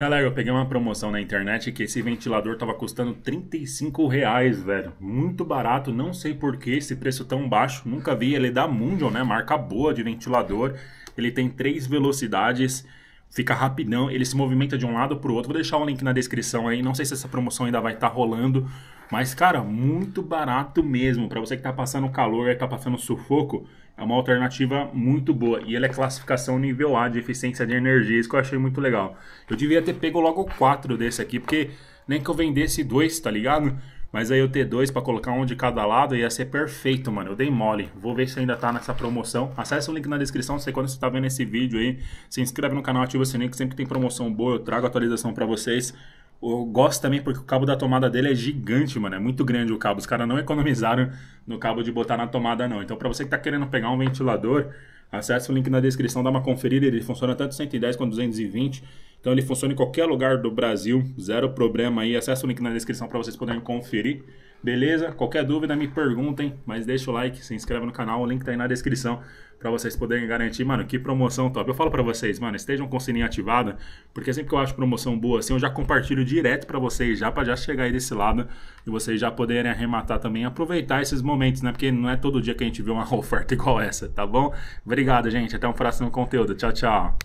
Galera, eu peguei uma promoção na internet que esse ventilador tava custando 35 reais, velho. Muito barato, não sei por que esse preço tão baixo. Nunca vi, ele é da Mundial, né? Marca boa de ventilador. Ele tem três velocidades fica rapidão, ele se movimenta de um lado para o outro. Vou deixar o link na descrição aí, não sei se essa promoção ainda vai estar tá rolando, mas cara, muito barato mesmo. Para você que está passando calor, está passando sufoco, é uma alternativa muito boa. E ele é classificação nível A de eficiência de energia, isso que eu achei muito legal. Eu devia ter pego logo 4 desse aqui, porque nem que eu vendesse dois, tá ligado? Mas aí o T dois para colocar um de cada lado ia ser perfeito, mano. Eu dei mole. Vou ver se ainda tá nessa promoção. Acesse o link na descrição. Sei quando você tá vendo esse vídeo aí. Se inscreve no canal, ativa o sininho que sempre que tem promoção boa. Eu trago atualização para vocês. Eu gosto também porque o cabo da tomada dele é gigante, mano. É muito grande o cabo. Os caras não economizaram no cabo de botar na tomada, não. Então, para você que tá querendo pegar um ventilador, acesse o link na descrição, dá uma conferida. Ele funciona tanto 110 quanto 220. Então ele funciona em qualquer lugar do Brasil, zero problema aí. Acesse o link na descrição para vocês poderem conferir. Beleza? Qualquer dúvida me perguntem, mas deixa o like, se inscreva no canal, o link tá aí na descrição para vocês poderem garantir, mano, que promoção top. Eu falo para vocês, mano, estejam com o sininho ativado, porque sempre que eu acho promoção boa assim, eu já compartilho direto para vocês, já para já chegar aí desse lado e vocês já poderem arrematar também, aproveitar esses momentos, né? Porque não é todo dia que a gente vê uma oferta igual essa, tá bom? Obrigado, gente. Até um próximo conteúdo. Tchau, tchau.